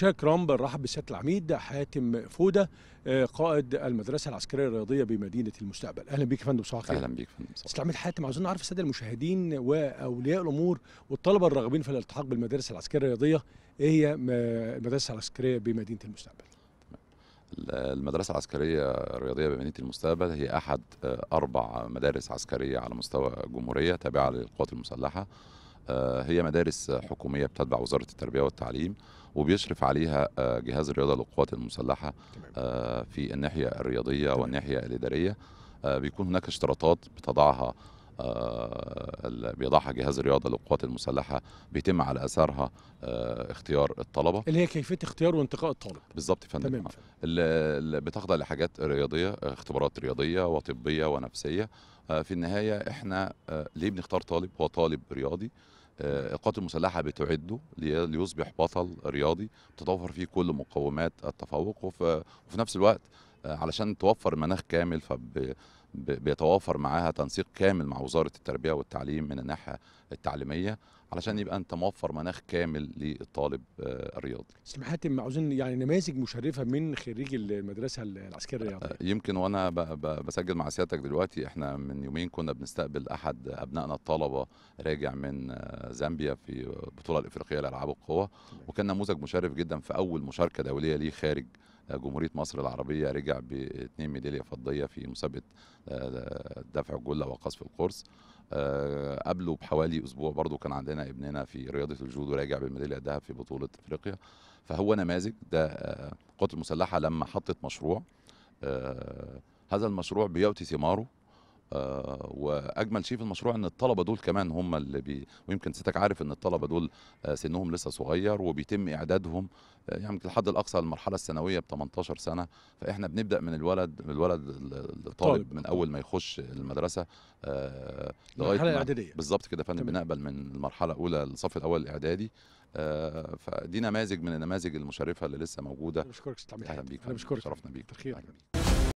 شاك رامب رحب بسياده العميد حاتم فوده آه، قائد المدرسه العسكريه الرياضيه بمدينه المستقبل اهلا بيك يا فندم صباح الخير اهلا بيك فندم صباح العميد حاتم عاوزين نعرف الساده المشاهدين واولياء الامور والطلبه الراغبين في الالتحاق بالمدارس العسكريه الرياضيه ايه هي المدرسه العسكريه بمدينه المستقبل المدرسة العسكرية الرياضية بمدينة المستقبل هي أحد آه، أربع مدارس عسكرية على مستوى الجمهورية تابعة للقوات المسلحة آه، هي مدارس حكومية بتتبع وزارة التربية والتعليم وبيشرف عليها آه، جهاز الرياضه للقوات المسلحه آه، في الناحيه الرياضيه والناحيه الاداريه آه، بيكون هناك اشتراطات بتضعها بيضعها جهاز الرياضه للقوات المسلحه بيتم على اثارها اختيار الطلبه اللي هي كيفيه اختيار وانتقاء الطالب بالظبط يا فندم تمام اللي بتخضع لحاجات رياضيه اختبارات رياضيه وطبيه ونفسيه في النهايه احنا ليه بنختار طالب هو طالب رياضي القوات المسلحه بتعده ليصبح بطل رياضي تتوفر فيه كل مقومات التفوق وفي نفس الوقت آه، علشان توفر مناخ كامل فبيتوافر معاها تنسيق كامل مع وزاره التربيه والتعليم من الناحيه التعليميه علشان يبقى انت موفر مناخ كامل للطالب آه، الرياضي. استاذ حاتم عاوزين يعني نماذج مشرفه من خريج المدرسه العسكريه آه، الرياضيه. يمكن وانا بسجل مع سيادتك دلوقتي احنا من يومين كنا بنستقبل احد ابنائنا الطلبه راجع من زامبيا في البطوله الافريقيه لالعاب القوى وكان نموذج مشرف جدا في اول مشاركه دوليه ليه خارج جمهوريه مصر العربيه رجع باثنين ميداليه فضيه في مسابقه آه، دفع الجله وقصف القرص آه، قبله بحوالي اسبوع برضه كان عندنا ابننا في رياضه الجودو راجع بالميداليه الذهب في بطوله افريقيا فهو نماذج ده آه، القوات المسلحه لما حطت مشروع هذا المشروع بيعطي ثماره آه، واجمل شيء في المشروع ان الطلبه دول كمان هم اللي بي ويمكن سيادتك عارف ان الطلبه دول آه، سنهم لسه صغير وبيتم اعدادهم آه، يعني لحد الاقصى المرحله الثانويه ب 18 سنه فاحنا بنبدا من الولد الولد الطالب طيب. من اول ما يخش المدرسه لغايه المرحله الاعداديه بالظبط كده فاحنا بنقبل من المرحله الاولى الصف الاول الاعدادي فدي نماذج من النماذج المشرفه اللي لسه موجوده بشكرك استاذ اهلا بيك انا بشكرك شرفنا بيك